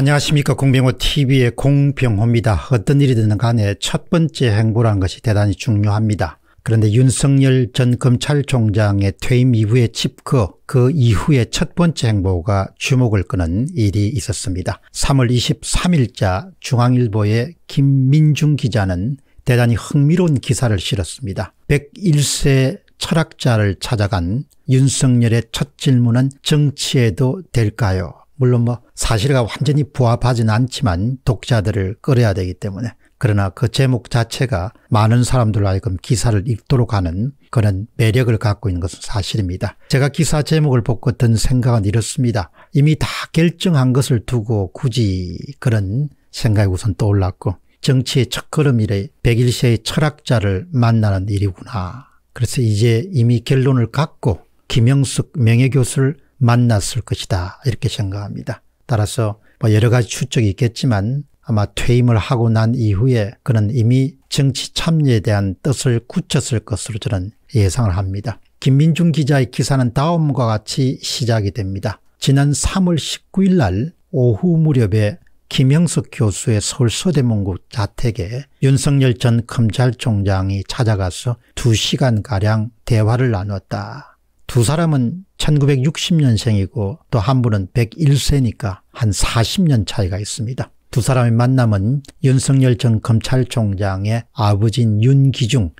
안녕하십니까 공병호 tv의 공병호입니다. 어떤 일이든 간에 첫 번째 행보란 것이 대단히 중요합니다. 그런데 윤석열 전 검찰총장의 퇴임 이후에 집거 그이후에첫 번째 행보가 주목을 끄는 일이 있었습니다. 3월 23일자 중앙일보의 김민중 기자는 대단히 흥미로운 기사를 실었습니다. 101세 철학자를 찾아간 윤석열의 첫 질문은 정치에도 될까요? 물론 뭐 사실과 완전히 부합하진 않지만 독자들을 끌어야 되기 때문에 그러나 그 제목 자체가 많은 사람들로 하여금 기사를 읽도록 하는 그런 매력을 갖고 있는 것은 사실입니다. 제가 기사 제목을 보고 든 생각은 이렇습니다. 이미 다 결정한 것을 두고 굳이 그런 생각이 우선 떠올랐고 정치의 첫걸음이래 백일세의 철학자를 만나는 일이구나. 그래서 이제 이미 결론을 갖고 김영숙 명예교수를 만났을 것이다 이렇게 생각합니다. 따라서 뭐 여러 가지 추측이 있겠지만 아마 퇴임을 하고 난 이후에 그는 이미 정치 참여에 대한 뜻을 굳혔을 것으로 저는 예상을 합니다. 김민중 기자의 기사는 다음과 같이 시작이 됩니다. 지난 3월 19일 날 오후 무렵에 김영석 교수의 서울서대문구 자택에 윤석열 전 검찰총장이 찾아가서 2시간가량 대화를 나눴다. 두 사람은 1960년생이고 또 한 분은 101세니까 한 40년 차이가 있습니다. 두 사람의 만남은 윤석열 전 검찰총장의 아버지인 윤기중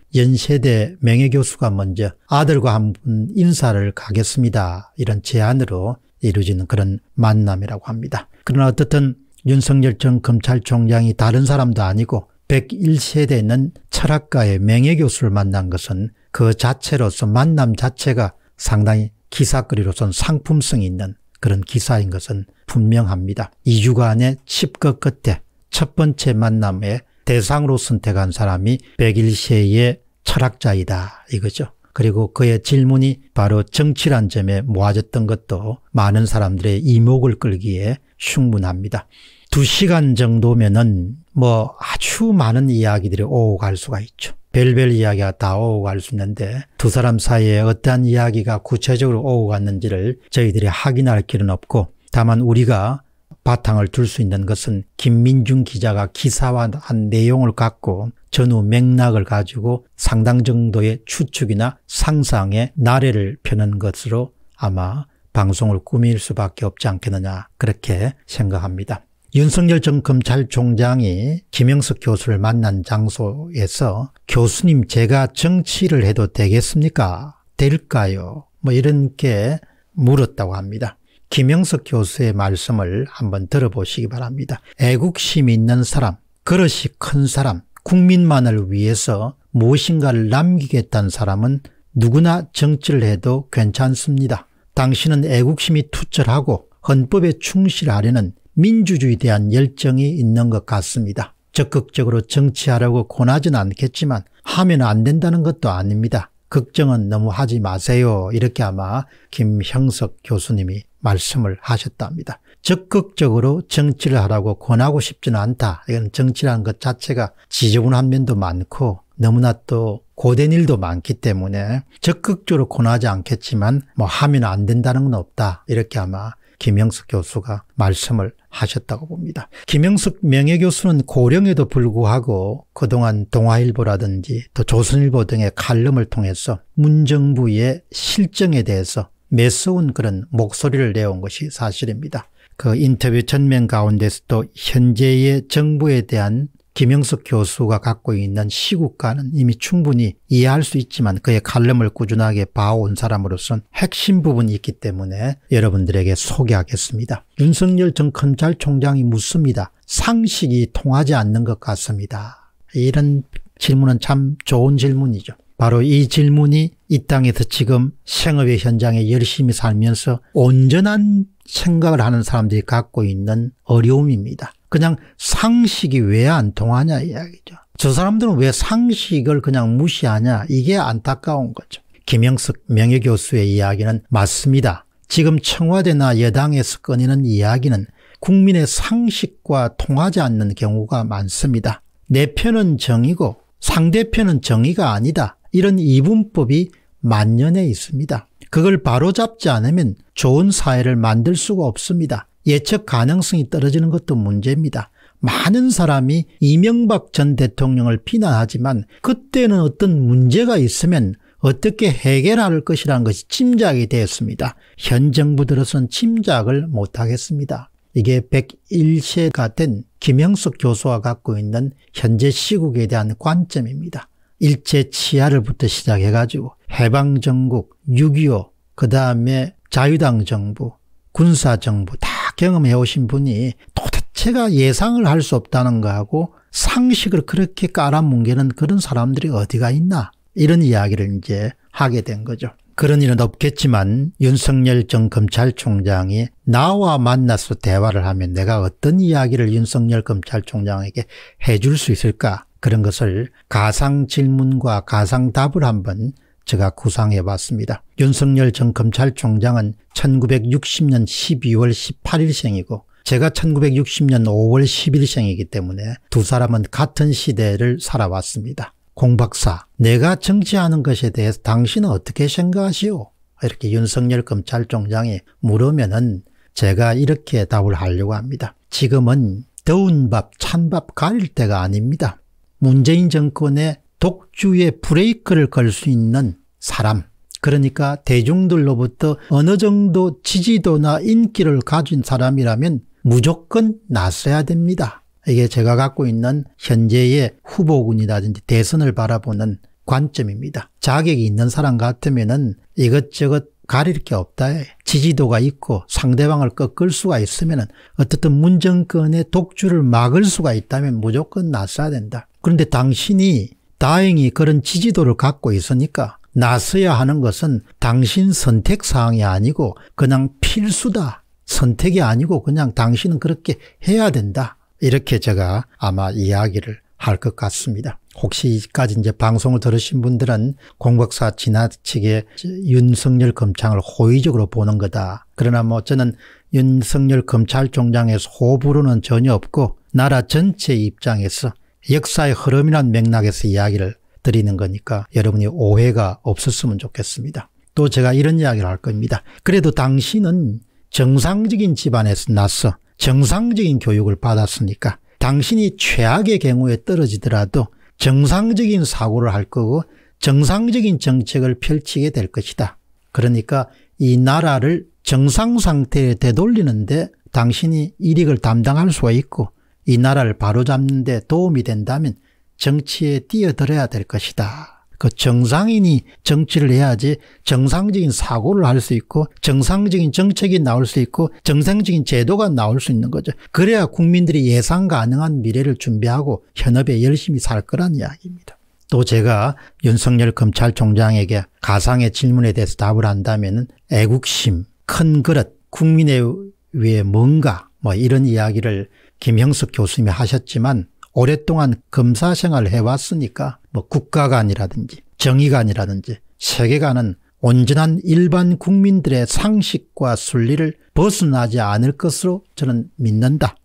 연세대 명예교수가 먼저 아들과 한 분 인사를 가겠습니다. 이런 제안으로 이루어지는 그런 만남이라고 합니다. 그러나 어떻든 윤석열 전 검찰총장이 다른 사람도 아니고 101세대는 철학가의 명예교수를 만난 것은 그 자체로서 만남 자체가 상당히 기사거리로선 상품성이 있는 그런 기사인 것은 분명합니다. 2주간의 칩거 끝에 첫 번째 만남의 대상으로 선택한 사람이 백일세의 철학자이다 이거죠. 그리고 그의 질문이 바로 정치란 점에 모아졌던 것도 많은 사람들의 이목을 끌기에 충분합니다. 두 시간 정도면은 뭐 아주 많은 이야기들이 오갈 고 수가 있죠. 별별 이야기가 다 오고 갈 수 있는데 두 사람 사이에 어떠한 이야기가 구체적으로 오고 갔는지를 저희들이 확인할 길은 없고 다만 우리가 바탕을 둘 수 있는 것은 김민중 기자가 기사화한 내용을 갖고 전후 맥락을 가지고 상당 정도의 추측이나 상상의 나래를 펴는 것으로 아마 방송을 꾸밀 수밖에 없지 않겠느냐 그렇게 생각합니다. 윤석열 전 검찰총장이 김영석 교수를 만난 장소에서 교수님 제가 정치를 해도 되겠습니까? 될까요? 뭐 이런 게 물었다고 합니다. 김영석 교수의 말씀을 한번 들어보시기 바랍니다. 애국심 있는 사람, 그릇이 큰 사람, 국민만을 위해서 무엇인가를 남기겠다는 사람은 누구나 정치를 해도 괜찮습니다. 당신은 애국심이 투철하고 헌법에 충실하려는 민주주의에 대한 열정이 있는 것 같습니다. 적극적으로 정치하려고 권하진 않겠지만 하면 안 된다는 것도 아닙니다. 걱정은 너무 하지 마세요. 이렇게 아마 김형석 교수님이 말씀을 하셨답니다. 적극적으로 정치를 하라고 권하고 싶지는 않다. 이건 정치라는 것 자체가 지저분한 면도 많고 너무나 또 고된 일도 많기 때문에 적극적으로 권하지 않겠지만 뭐 하면 안 된다는 건 없다. 이렇게 아마 김영숙 교수가 말씀을 하셨다고 봅니다. 김영숙 명예교수는 고령에도 불구하고 그동안 동아일보라든지 또 조선일보 등의 칼럼을 통해서 문정부의 실정에 대해서 매서운 그런 목소리를 내온 것이 사실입니다. 그 인터뷰 천명 가운데서도 현재의 정부에 대한 김영석 교수가 갖고 있는 시국과는 이미 충분히 이해할 수 있지만 그의 칼럼을 꾸준하게 봐온 사람으로선 핵심 부분이 있기 때문에 여러분들에게 소개하겠습니다. 윤석열 전 검찰 총장이 묻습니다. 상식이 통하지 않는 것 같습니다. 이런 질문은 참 좋은 질문이죠. 바로 이 질문이 이 땅에서 지금 생업의 현장에 열심히 살면서 온전한 생각을 하는 사람들이 갖고 있는 어려움입니다. 그냥 상식이 왜 안 통하냐 이야기죠. 저 사람들은 왜 상식을 그냥 무시하냐 이게 안타까운 거죠. 김영석 명예교수의 이야기는 맞습니다. 지금 청와대나 여당에서 꺼내는 이야기는 국민의 상식과 통하지 않는 경우가 많습니다. 내 편은 정의고 상대편은 정의가 아니다. 이런 이분법이 만년에 있습니다. 그걸 바로잡지 않으면 좋은 사회를 만들 수가 없습니다. 예측 가능성이 떨어지는 것도 문제입니다. 많은 사람이 이명박 전 대통령을 비난하지만 그때는 어떤 문제가 있으면 어떻게 해결할 것이라는 것이 짐작이 되었습니다. 현 정부 들어선 짐작을 못하겠습니다. 이게 101세가 된김영석 교수와 갖고 있는 현재 시국에 대한 관점입니다. 일제 치하를부터 시작해가지고 해방정국, 6.25, 그 다음에 자유당 정부, 군사정부 다 경험해 오신 분이 도대체가 예상을 할 수 없다는 거하고 상식을 그렇게 깔아뭉개는 그런 사람들이 어디가 있나 이런 이야기를 이제 하게 된 거죠. 그런 일은 없겠지만 윤석열 전 검찰총장이 나와 만나서 대화를 하면 내가 어떤 이야기를 윤석열 검찰총장에게 해줄 수 있을까 그런 것을 가상 질문과 가상 답을 한번 제가 구상해봤습니다. 윤석열 전 검찰총장은 1960년 12월 18일생이고 제가 1960년 5월 10일생이기 때문에 두 사람은 같은 시대를 살아왔습니다. 공박사, 내가 정치하는 것에 대해서 당신은 어떻게 생각하시오? 이렇게 윤석열 검찰총장이 물으면은 제가 이렇게 답을 하려고 합니다. 지금은 더운 밥, 찬밥 가릴 때가 아닙니다. 문재인 정권의 독주에 브레이크를 걸 수 있는 사람 그러니까 대중들로부터 어느 정도 지지도나 인기를 가진 사람이라면 무조건 나서야 됩니다. 이게 제가 갖고 있는 현재의 후보군이라든지 대선을 바라보는 관점입니다. 자격이 있는 사람 같으면 이것저것 가릴 게 없다. 지지도가 있고 상대방을 꺾을 수가 있으면 어떻든 문정권의 독주를 막을 수가 있다면 무조건 나서야 된다. 그런데 당신이 다행히 그런 지지도를 갖고 있으니까 나서야 하는 것은 당신 선택 사항이 아니고 그냥 필수다. 선택이 아니고 그냥 당신은 그렇게 해야 된다. 이렇게 제가 아마 이야기를 할 것 같습니다. 혹시 이까지 이제 방송을 들으신 분들은 공박사 지나치게 윤석열 검찰을 호의적으로 보는 거다. 그러나 뭐 저는 윤석열 검찰총장의 호불호는 전혀 없고 나라 전체 입장에서 역사의 흐름이란 맥락에서 이야기를 드리는 거니까 여러분이 오해가 없었으면 좋겠습니다. 또 제가 이런 이야기를 할 겁니다. 그래도 당신은 정상적인 집안에서 났어 정상적인 교육을 받았으니까 당신이 최악의 경우에 떨어지더라도 정상적인 사고를 할 거고 정상적인 정책을 펼치게 될 것이다. 그러니까 이 나라를 정상 상태에 되돌리는데 당신이 이익을 담당할 수가 있고 이 나라를 바로잡는 데 도움이 된다면 정치에 뛰어들어야 될 것이다. 그 정상인이 정치를 해야지 정상적인 사고를 할 수 있고 정상적인 정책이 나올 수 있고 정상적인 제도가 나올 수 있는 거죠. 그래야 국민들이 예상 가능한 미래를 준비하고 현업에 열심히 살 거란 이야기입니다. 또 제가 윤석열 검찰총장에게 가상의 질문에 대해서 답을 한다면 애국심, 큰 그릇, 국민의위해 뭔가 뭐 이런 이야기를 김형석 교수님이 하셨지만 오랫동안 검사 생활을 해왔으니까 뭐 국가관이라든지 정의관이라든지 세계관은 온전한 일반 국민들의 상식과 순리를 벗어나지 않을 것으로 저는 믿는다.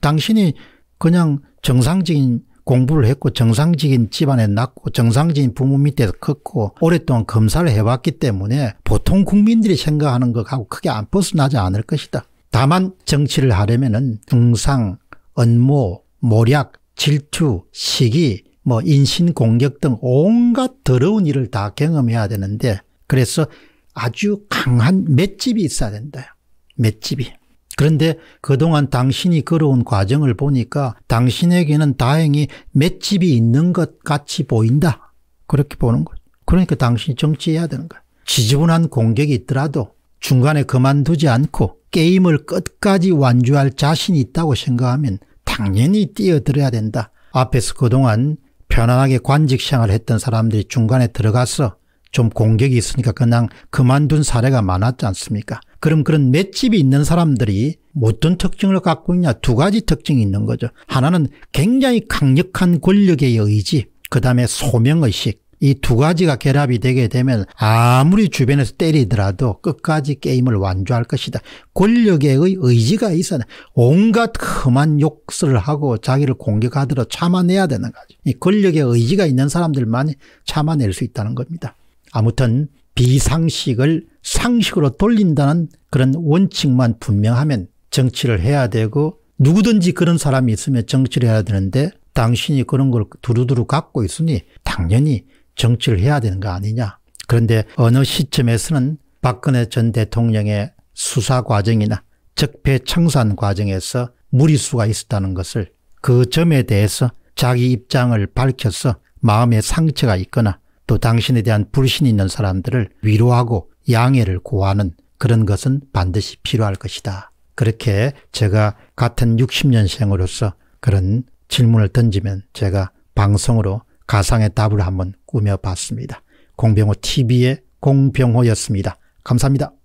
당신이 그냥 정상적인 공부를 했고 정상적인 집안에 낳고 정상적인 부모 밑에서 컸고 오랫동안 검사를 해왔기 때문에 보통 국민들이 생각하는 것하고 크게 안 벗어나지 않을 것이다. 다만 정치를 하려면은 등상, 언모, 모략, 질투, 시기, 뭐 인신공격 등 온갖 더러운 일을 다 경험해야 되는데 그래서 아주 강한 맷집이 있어야 된다. 맷집이. 그런데 그동안 당신이 걸어온 과정을 보니까 당신에게는 다행히 맷집이 있는 것 같이 보인다. 그렇게 보는 거죠. 그러니까 당신이 정치해야 되는 거야. 지저분한 공격이 있더라도 중간에 그만두지 않고 게임을 끝까지 완주할 자신이 있다고 생각하면 당연히 뛰어들어야 된다. 앞에서 그동안 편안하게 관직생활을 했던 사람들이 중간에 들어가서 좀 공격이 있으니까 그냥 그만둔 사례가 많았지 않습니까? 그럼 그런 맷집이 있는 사람들이 어떤 특징을 갖고 있냐? 두 가지 특징이 있는 거죠. 하나는 굉장히 강력한 권력의 의지, 그 다음에 소명의식. 이두 가지가 결합이 되게 되면 아무리 주변에서 때리더라도 끝까지 게임을 완주할 것이다. 권력의 의지가 있어야 온갖 험한 욕설을 하고 자기를 공격하더라도 참아내야 되는 거죠. 이권력의 의지가 있는 사람들만이 참아낼 수 있다는 겁니다. 아무튼 비상식을 상식으로 돌린다는 그런 원칙만 분명하면 정치를 해야 되고 누구든지 그런 사람이 있으면 정치를 해야 되는데 당신이 그런 걸 두루두루 갖고 있으니 당연히 정치를 해야 되는 거 아니냐. 그런데 어느 시점에서는 박근혜 전 대통령의 수사 과정이나 적폐 청산 과정에서 무리수가 있었다는 것을 그 점에 대해서 자기 입장을 밝혀서 마음의 상처가 있거나 또 당신에 대한 불신이 있는 사람들을 위로하고 양해를 구하는 그런 것은 반드시 필요할 것이다. 그렇게 제가 같은 60년생으로서 그런 질문을 던지면 제가 방송으로 가상의 답을 한번 꾸며봤습니다. 공병호 TV의 공병호였습니다. 감사합니다.